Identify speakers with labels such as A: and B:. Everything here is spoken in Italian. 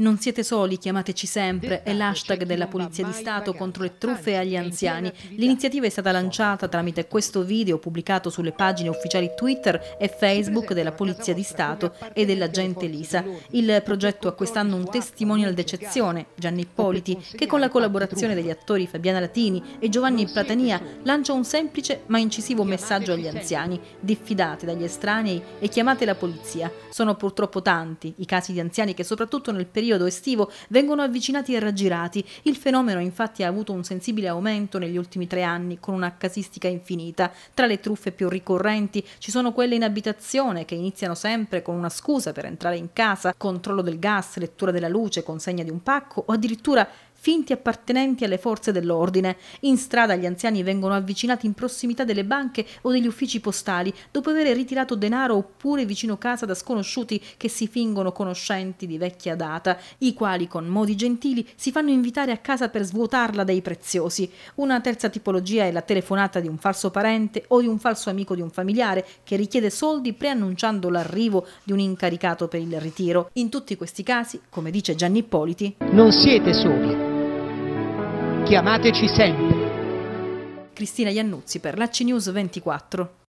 A: Non siete soli, chiamateci sempre, è l'hashtag della Polizia di Stato contro le truffe agli anziani. L'iniziativa è stata lanciata tramite questo video pubblicato sulle pagine ufficiali Twitter e Facebook della Polizia di Stato e dell'agente Lisa. Il progetto ha quest'anno un testimonial d'eccezione, Gianni Ippoliti, che con la collaborazione degli attori Fabiana Latini e Giovanni Platania lancia un semplice ma incisivo messaggio agli anziani. Diffidate dagli estranei e chiamate la polizia. Sono purtroppo tanti i casi di anziani che soprattutto nel periodo periodo estivo vengono avvicinati e raggirati. Il fenomeno infatti ha avuto un sensibile aumento negli ultimi tre anni, con una casistica infinita. Tra le truffe più ricorrenti ci sono quelle in abitazione, che iniziano sempre con una scusa per entrare in casa, controllo del gas, lettura della luce, consegna di un pacco o addirittura finti appartenenti alle forze dell'ordine. In strada gli anziani vengono avvicinati in prossimità delle banche o degli uffici postali dopo aver ritirato denaro oppure vicino casa da sconosciuti che si fingono conoscenti di vecchia data, i quali con modi gentili si fanno invitare a casa per svuotarla dei preziosi. Una terza tipologia è la telefonata di un falso parente o di un falso amico di un familiare che richiede soldi preannunciando l'arrivo di un incaricato per il ritiro. In tutti questi casi, come dice Gianni Ippoliti, non siete soli. Chiamateci sempre. Cristina Iannuzzi per l'AC 24.